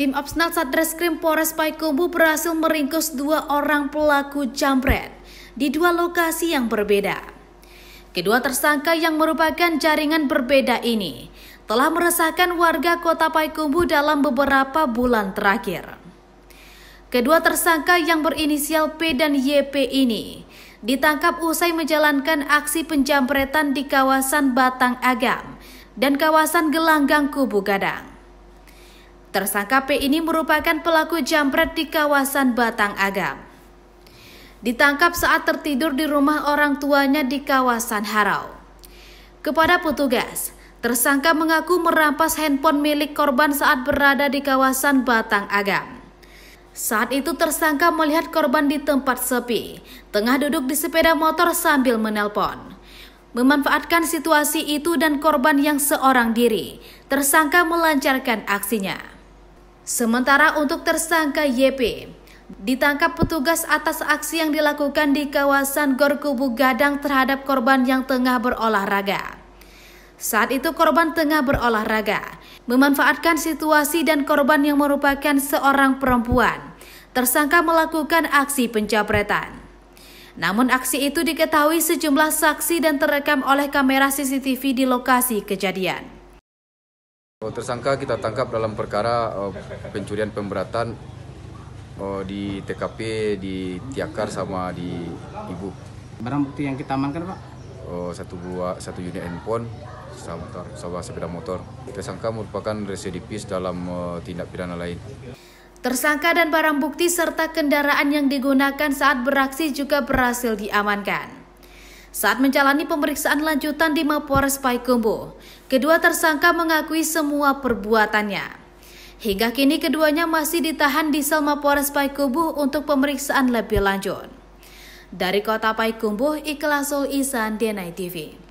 Tim Opsnal Satreskrim Polres Paikumbu berhasil meringkus dua orang pelaku jambret di dua lokasi yang berbeda. Kedua tersangka yang merupakan jaringan berbeda ini telah meresahkan warga kota Paikumbu dalam beberapa bulan terakhir. Kedua tersangka yang berinisial P dan YP ini ditangkap usai menjalankan aksi penjamretan di kawasan Batang Agam dan kawasan Gelanggang Kubu Gadang. Tersangka P ini merupakan pelaku jambret di kawasan Batang Agam. Ditangkap saat tertidur di rumah orang tuanya di kawasan Harau. Kepada petugas, tersangka mengaku merampas handphone milik korban saat berada di kawasan Batang Agam. Saat itu tersangka melihat korban di tempat sepi, tengah duduk di sepeda motor sambil menelpon. Memanfaatkan situasi itu dan korban yang seorang diri, tersangka melancarkan aksinya. Sementara untuk tersangka YP, ditangkap petugas atas aksi yang dilakukan di kawasan Gor Kubu Gadang terhadap korban yang tengah berolahraga. Saat itu korban tengah berolahraga, memanfaatkan situasi dan korban yang merupakan seorang perempuan. Tersangka melakukan aksi pencapretan. Namun aksi itu diketahui sejumlah saksi dan terekam oleh kamera CCTV di lokasi kejadian. Tersangka kita tangkap dalam perkara uh, pencurian pemberatan uh, di TKP di Tiakar sama di Ibu. Barang bukti yang kita amankan pak? Uh, satu buah satu unit handphone sama, sama sepeda motor. Tersangka merupakan residivis dalam uh, tindak pidana lain. Tersangka dan barang bukti serta kendaraan yang digunakan saat beraksi juga berhasil diamankan saat menjalani pemeriksaan lanjutan di Mapores Payakumbuh. Kedua tersangka mengakui semua perbuatannya. Hingga kini keduanya masih ditahan di Sel Mapores Payakumbuh untuk pemeriksaan lebih lanjut. Dari Kota Paikumbuh, Ikhlasul Isan, DNI TV.